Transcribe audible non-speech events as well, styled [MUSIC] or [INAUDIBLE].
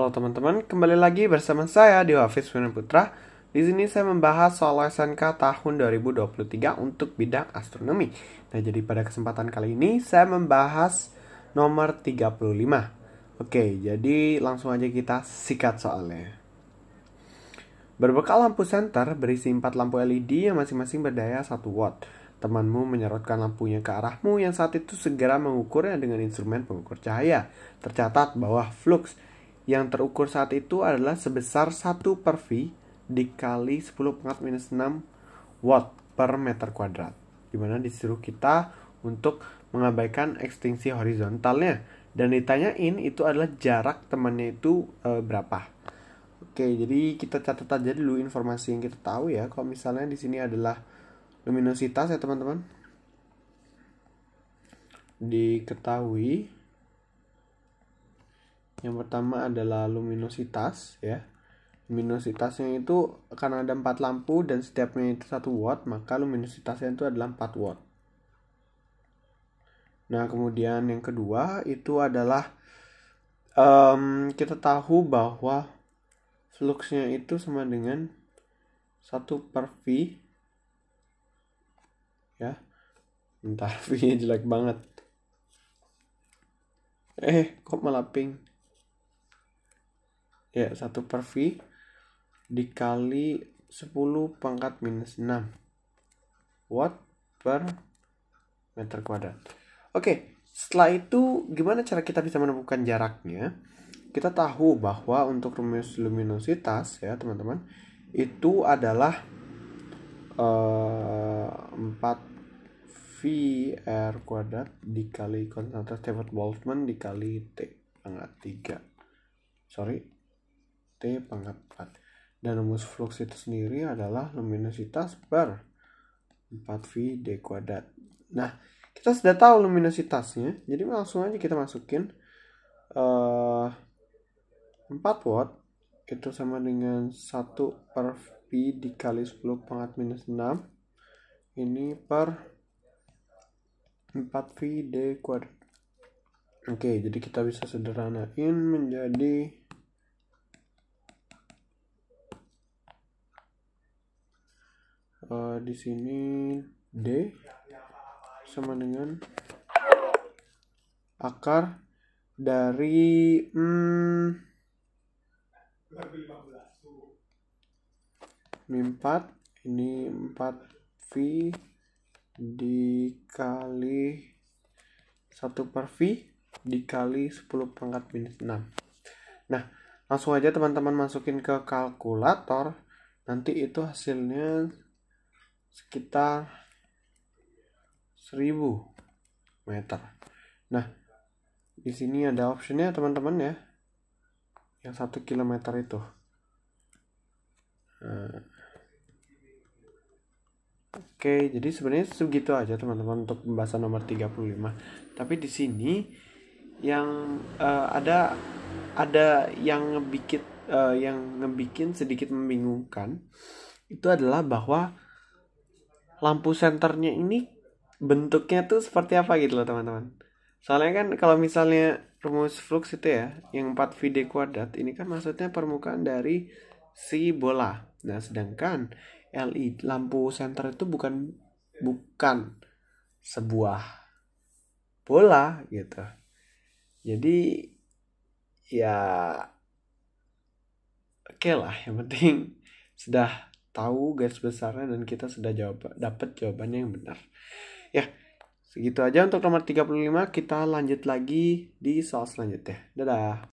Halo teman-teman, kembali lagi bersama saya di Hafiz Firman Putra. Di sini saya membahas soal SNK tahun 2023 untuk bidang astronomi. Nah, jadi pada kesempatan kali ini saya membahas nomor 35. Oke, jadi langsung aja kita sikat soalnya. Berbekal lampu senter berisi 4 lampu LED yang masing-masing berdaya 1 watt. Temanmu menyerotkan lampunya ke arahmu yang saat itu segera mengukurnya dengan instrumen pengukur cahaya. Tercatat bahwa flux yang terukur saat itu adalah sebesar 1 per V dikali 10 pangkat minus 6 watt per meter kuadrat. Dimana disuruh kita untuk mengabaikan ekstensi horizontalnya. Dan ditanyain itu adalah jarak temannya itu e, berapa. Oke, jadi kita catat aja dulu informasi yang kita tahu ya. Kalau misalnya di sini adalah luminositas ya teman-teman. Diketahui yang pertama adalah luminositas ya luminositasnya itu karena ada empat lampu dan setiapnya itu satu watt maka luminositasnya itu adalah 4 watt nah kemudian yang kedua itu adalah um, kita tahu bahwa fluxnya itu sama dengan satu per V ya bentar [LAUGHS] V jelek banget eh kok malah pink ya satu per V dikali 10 pangkat minus 6 watt per meter kuadrat oke setelah itu gimana cara kita bisa menemukan jaraknya kita tahu bahwa untuk rumus luminositas ya teman-teman itu adalah uh, eh, 4 r kuadrat dikali konsentrasi Stefan Boltzmann dikali T pangkat 3 sorry T pangkat 4 Dan rumus flux itu sendiri adalah luminositas per 4V D kuadrat. Nah, kita sudah tahu luminositasnya. Jadi langsung aja kita masukin uh, eh, 4 watt itu sama dengan 1 per V dikali 10 pangkat minus 6 ini per 4 V D kuadrat oke jadi kita bisa sederhanain menjadi uh, di sini D sama dengan akar dari hmm, mi 4 ini 4 V dikali 1 per V dikali 10 pangkat minus 6 nah langsung aja teman-teman masukin ke kalkulator nanti itu hasilnya sekitar 1000 meter. Nah, di sini ada optionnya teman-teman ya. Yang satu kilometer itu. Nah. Oke, jadi sebenarnya segitu aja teman-teman untuk pembahasan nomor 35. Tapi di sini yang uh, ada ada yang ngebikin uh, yang ngebikin sedikit membingungkan itu adalah bahwa lampu senternya ini bentuknya tuh seperti apa gitu loh teman-teman soalnya kan kalau misalnya rumus flux itu ya yang 4vd kuadrat ini kan maksudnya permukaan dari si bola nah sedangkan LED lampu senter itu bukan bukan sebuah bola gitu jadi ya oke okay lah yang penting sudah tahu garis besarnya dan kita sudah jawab dapat jawabannya yang benar. Ya, segitu aja untuk nomor 35. Kita lanjut lagi di soal selanjutnya. Dadah.